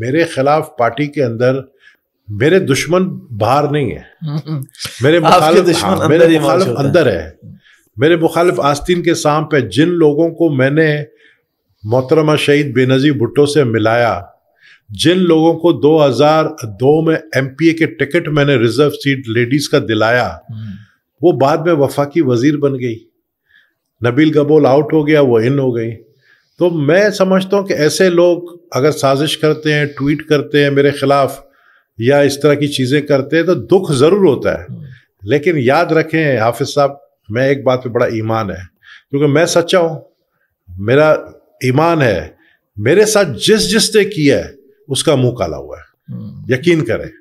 मेरे खिलाफ पार्टी के अंदर मेरे दुश्मन बाहर नहीं है मेरे मुखालिफ दुश्मन हाँ, मेरे मुखालिफ अंदर है मेरे मुखालिफ आस्तीन के साम पे जिन लोगों को मैंने मोहतरमा शहीद बेनजीर भुट्टो से मिलाया जिन लोगों को 2002 में एमपीए के टिकट मैंने रिजर्व सीट लेडीज का दिलाया वो बाद में वफाकी वजीर बन गई नबील गबोल आउट हो गया वो इन हो गई तो मैं समझता हूँ कि ऐसे लोग अगर साजिश करते हैं ट्वीट करते हैं मेरे खिलाफ या इस तरह की चीज़ें करते हैं तो दुख ज़रूर होता है लेकिन याद रखें हाफिज साहब मैं एक बात पे बड़ा ईमान है क्योंकि मैं सच्चा हूँ मेरा ईमान है मेरे साथ जिस जिसने किया है उसका मुंह काला हुआ है हम्म। यकीन करें